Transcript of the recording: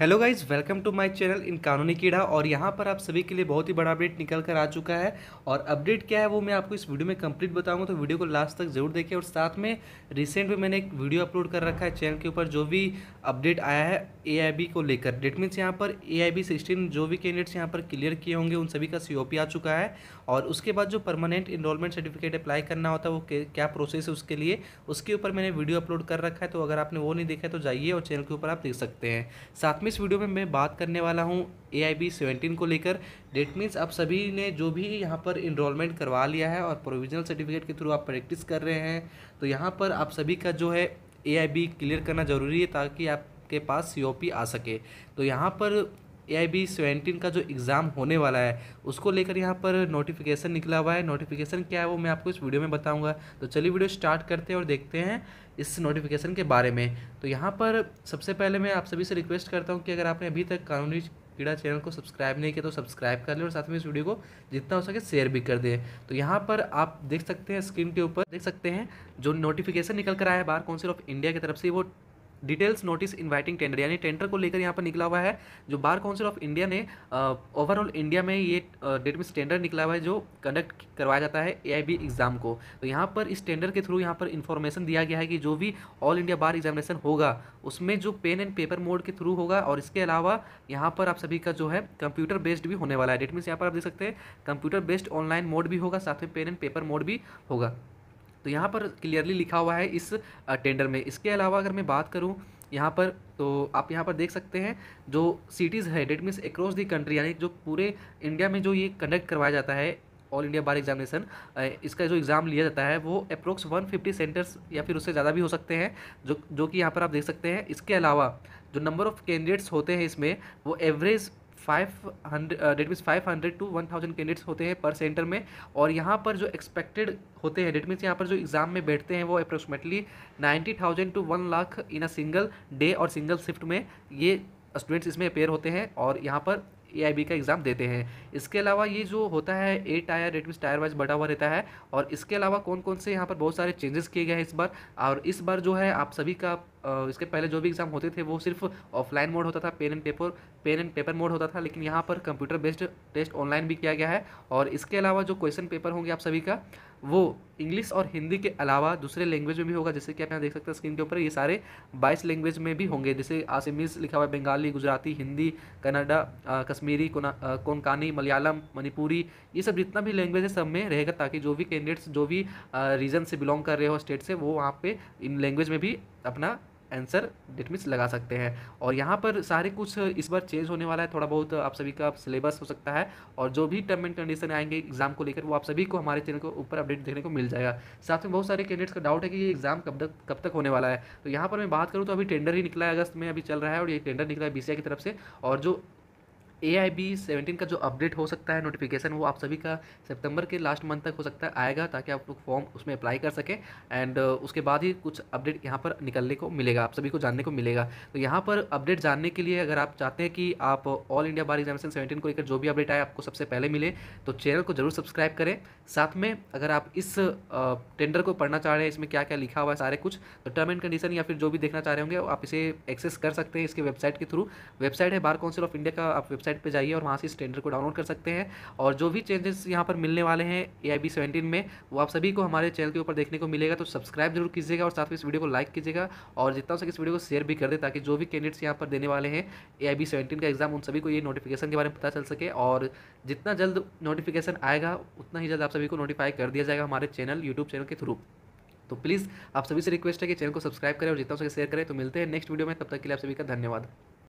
hello guys welcome to my channel in Kanooni Keeda और यहाँ पर आप सभी के लिए बहुत ही बड़ा अपडेट निकल कर आ चुका है और अपडेट क्या है वो मैं आपको इस वीडियो में कंप्लीट बताऊंगा तो वीडियो को लास्ट तक जरूर देखें और साथ में रिसेंट में मैंने एक वीडियो अपलोड कर रखा है चैनल के ऊपर जो भी अपडेट आया है ए को लेकर डेट मीन्स यहाँ पर ए आई जो भी कैंडिडेट्स यहाँ पर क्लियर किए होंगे उन सभी का सी आ चुका है और उसके बाद जो परमानेंट इनरोलमेंट सर्टिफिकेट अप्लाई करना होता है वो क्या प्रोसेस है उसके लिए उसके ऊपर मैंने वीडियो अपलोड कर रखा है तो अगर आपने वो नहीं देखा है तो जाइए और चैनल के ऊपर आप देख सकते हैं साथ में इस वीडियो में मैं बात करने वाला हूँ ए आई बी सेवेंटीन को लेकर डेट मीन्स आप सभी ने जो भी यहाँ पर इनरोलमेंट करवा लिया है और प्रोविजनल सर्टिफिकेट के थ्रू आप प्रैक्टिस कर रहे हैं तो यहाँ पर आप सभी का जो है ए आई बी क्लियर करना ज़रूरी है ताकि आपके पास सी ओ पी आ सके तो यहाँ पर ए आई बी सेवेंटीन का जो एग्ज़ाम होने वाला है उसको लेकर यहाँ पर नोटिफिकेशन निकला हुआ है नोटिफिकेशन क्या है वो मैं आपको इस वीडियो में बताऊँगा तो चलिए वीडियो स्टार्ट करते हैं और देखते हैं इस नोटिफिकेशन के बारे में तो यहाँ पर सबसे पहले मैं आप सभी से रिक्वेस्ट करता हूँ कि अगर आपने अभी तक कानूनी क्रीड़ा चैनल को सब्सक्राइब नहीं किया तो सब्सक्राइब कर लें और साथ में इस वीडियो को जितना हो सके शेयर भी कर दें तो यहाँ पर आप देख सकते हैं स्क्रीन के ऊपर देख सकते हैं जो नोटिफिकेशन निकल कर आया है बार काउंसिल ऑफ इंडिया की तरफ से वो डिटेल्स नोटिस इनवाइटिंग टेंडर यानी टेंडर को लेकर यहाँ पर निकला हुआ है जो बार काउंसिल ऑफ इंडिया ने ओवरऑल इंडिया में ये डेट मीन्स टेंडर निकला हुआ है जो कंडक्ट करवाया जाता है ए एग्ज़ाम को तो यहाँ पर इस टेंडर के थ्रू यहाँ पर इन्फॉर्मेशन दिया गया है कि जो भी ऑल इंडिया बार एग्जामिनेशन होगा उसमें जो पेन एंड पेपर मोड के थ्रू होगा और इसके अलावा यहाँ पर आप सभी का जो है कंप्यूटर बेस्ड भी होने वाला है डेट मीन्स यहाँ पर आप देख सकते हैं कंप्यूटर बेस्ड ऑनलाइन मोड भी होगा साथ में पेन एंड पेपर मोड भी होगा तो यहाँ पर क्लियरली लिखा हुआ है इस टेंडर में इसके अलावा अगर मैं बात करूँ यहाँ पर तो आप यहाँ पर देख सकते हैं जो सिटीज़ है that means across the country यानी जो पूरे इंडिया में जो ये कंडक्ट करवाया जाता है ऑल इंडिया बार एग्जामिनेशन इसका जो एग्ज़ाम लिया जाता है वो अप्रोक्स 150 सेंटर्स या फिर उससे ज़्यादा भी हो सकते हैं जो जो कि यहाँ पर आप देख सकते हैं इसके अलावा जो नंबर ऑफ़ कैंडिडेट्स होते हैं इसमें वो average five hundred that means five hundred to one thousand candidates होते हैं पर सेंटर में और यहाँ पर जो एक्सपेक्टेड होते हैं डेट मीन्स यहाँ पर जो एग्ज़ाम में बैठते हैं वो approximately ninety thousand to one lakh in a single day और सिंगल शिफ्ट में ये स्टूडेंट्स इसमें अपेयर होते हैं और यहाँ पर ए का एग्ज़ाम देते हैं इसके अलावा ये जो होता है A tier rate tier wise बढ़ा हुआ रहता है और इसके अलावा कौन कौन से यहाँ पर बहुत सारे चेंजेस किए गए हैं इस बार और इस बार जो है आप सभी का इसके पहले जो भी एग्ज़ाम होते थे वो सिर्फ ऑफलाइन मोड होता था pen and paper pen and paper mode होता था लेकिन यहाँ पर कंप्यूटर बेस्ड टेस्ट ऑनलाइन भी किया गया है और इसके अलावा जो क्वेश्चन पेपर होंगे आप सभी का वो इंग्लिश और हिंदी के अलावा दूसरे लैंग्वेज में भी होगा जैसे कि आप यहाँ देख सकते हैं स्क्रीन के ऊपर ये सारे बाईस लैंग्वेज में भी होंगे जैसे आसमीज लिखा हुआ है बंगाली गुजराती हिंदी कनाडा कश्मीरी कोंकानी मलयालम मणिपुरी ये सब जितना भी लैंग्वेज है सब में रहेगा ताकि जो भी कैंडिडेट्स जो भी रीजन से बिलोंग कर रहे हो स्टेट से वो वहाँ पर इन लैंग्वेज में भी अपना आंसर मीन्स लगा सकते हैं और यहाँ पर सारे कुछ इस बार चेंज होने वाला है थोड़ा बहुत आप सभी का सिलेबस हो सकता है और जो भी टर्म एंड कंडीशन आएंगे एग्जाम को लेकर वो आप सभी को हमारे चैनल को ऊपर अपडेट देखने को मिल जाएगा साथ में बहुत सारे कैंडिडेट्स का डाउट है कि ये एग्जाम कब तक कब तक होने वाला है तो यहाँ पर मैं बात करूँ तो अभी टेंडर ही निकला है अगस्त में अभी चल रहा है और ये टेंडर निकला है बी की तरफ से और जो ए आई बी सेवेंटीन का जो अपडेट हो सकता है नोटिफिकेशन वो आप सभी का सितंबर के लास्ट मंथ तक हो सकता है आएगा ताकि आप लोग फॉर्म उसमें अप्लाई कर सकें एंड uh, उसके बाद ही कुछ अपडेट यहाँ पर निकलने को मिलेगा आप सभी को जानने को मिलेगा तो यहाँ पर अपडेट जानने के लिए अगर आप चाहते हैं कि आप all India bar examination seventeen को लेकर जो भी अपडेट आए आपको सबसे पहले मिले तो चैनल को जरूर सब्सक्राइब करें साथ में अगर आप इस टेंडर uh, को पढ़ना चाह रहे हैं इसमें क्या क्या लिखा हुआ है सारे कुछ तो टर्म एंड कंडीशन या फिर जो भी देखना चाह रहे होंगे आप इसे एक्सेस कर सकते हैं इसके वेबसाइट के थ्रू वेबसाइट है बार काउंसिल ऑफ इंडिया का आप वेबसाइट वेबसाइट पे जाइए और वहाँ से इस टेंडर को डाउनलोड कर सकते हैं और जो भी चेंजेस यहाँ पर मिलने वाले हैं ए आई में वो आप सभी को हमारे चैनल के ऊपर देखने को मिलेगा तो सब्सक्राइब जरूर कीजिएगा और साथ में इस वीडियो को लाइक कीजिएगा और जितना हो सके इस वीडियो को शेयर भी कर दे ताकि जो भी कैंडिडेट्स यहाँ पर देने वाले हैं ए आई का एग्जाम उन सभी को ये नोटिफिकेशन के बारे में पता चल सके और जितना जल्द नोटिफिकेशन आएगा उतना ही जल्द आप सभी को नोटिफाई कर दिया जाएगा हमारे चैनल यूट्यूब चैनल के थ्रू तो प्लीज़ आप सभी से रिक्वेस्ट है कि चैनल को सब्सक्राइब करें और जितना सके शेयर करें तो मिलते हैं नेक्स्ट वीडियो में तब तक के लिए आप सभी का धन्यवाद